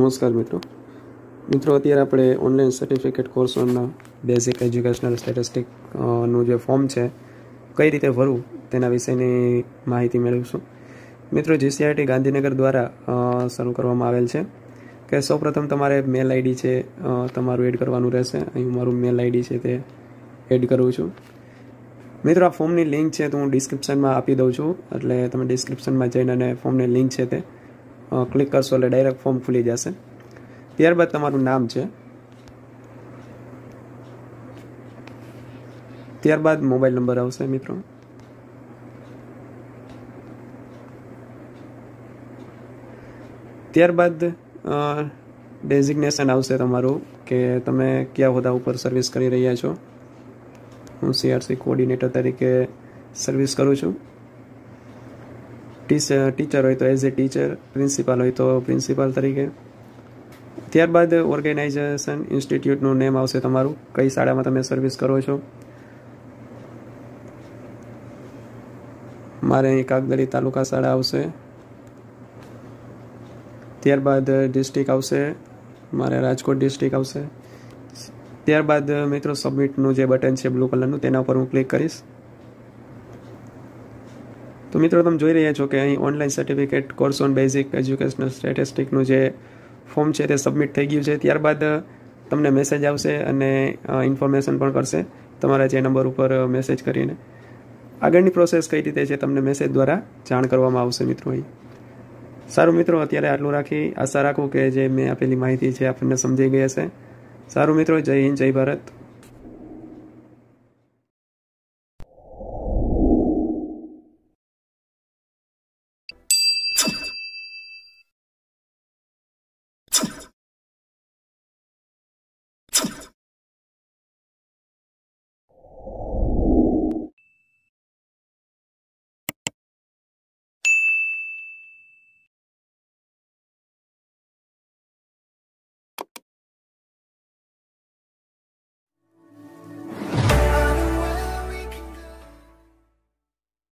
નમસ્કાર મિત્રો મિત્રો અત્યારે આપણે ઓનલાઈન સર્ટિફિકેટ કોર્સ ઓનના બેઝિક એજ્યુકેશનલ સ્ટેટિસ્ટિક નું જે ફોર્મ છે કઈ રીતે ભરવું તેના વિશેની માહિતી મેળવીશું મિત્રો જીસીઆઈટી ગાંધીનગર દ્વારા શરૂ કરવામાં આવેલ છે કે સૌપ્રથમ તમારે મેલ આઈડી છે તમારું એડ કરવાનું રહેશે અહીં મારું મેલ આઈડી છે તે એડ કરું છું મિત્રો આ ફોર્મની લિંક છે તો હું ડિસ્ક્રિપ્શનમાં આપી દઉં છું એટલે તમે ડિસ્ક્રિપ્શનમાં જઈને અને ફોર્મની લિંક છે તે ક્લિક કરશો એટલે ડાયરેક્ટ ફોર્મ ખુલી જશે ત્યારબાદ તમારું નામ છે ત્યારબાદ મોબાઈલ નંબર આવશે મિત્રો ત્યારબાદ ડેઝિગ્નેશન આવશે તમારું કે તમે કયા હોદ્દા ઉપર સર્વિસ કરી રહ્યા છો હું સીઆરસી કોઓર્ડિનેટર તરીકે સર્વિસ કરું છું ટીચર ટીચર હોય તો એઝ એ ટીચર પ્રિન્સિપાલ હોય તો પ્રિન્સિપાલ તરીકે ત્યારબાદ ઓર્ગેનાઇઝેશન ઇન્સ્ટિટ્યૂટનું નેમ આવશે તમારું કઈ શાળામાં તમે સર્વિસ કરો છો મારે અહીં કાગદરી તાલુકા શાળા આવશે ત્યારબાદ ડિસ્ટ્રિક્ટ આવશે મારે રાજકોટ ડિસ્ટ્રિક્ટ આવશે ત્યારબાદ મિત્રો સબમિટનું જે બટન છે બ્લુ કલરનું તેના ઉપર હું ક્લિક કરીશ તો મિત્રો તમે જોઈ રહ્યા છો કે અહીં online certificate course on basic educational સ્ટેટિસ્ટિકનું જે ફોર્મ છે તે સબમિટ થઈ ગયું છે ત્યારબાદ તમને મેસેજ આવશે અને ઇન્ફોર્મેશન પણ કરશે તમારા જે નંબર ઉપર મેસેજ કરીને આગળની પ્રોસેસ કઈ રીતે છે તમને મેસેજ દ્વારા જાણ કરવામાં આવશે મિત્રો અહીં સારું મિત્રો અત્યારે આટલું રાખી આશા રાખું કે જે મેં આપેલી માહિતી છે આપણને સમજાઈ ગઈ હશે સારું મિત્રો જય હિન્દ જય ભારત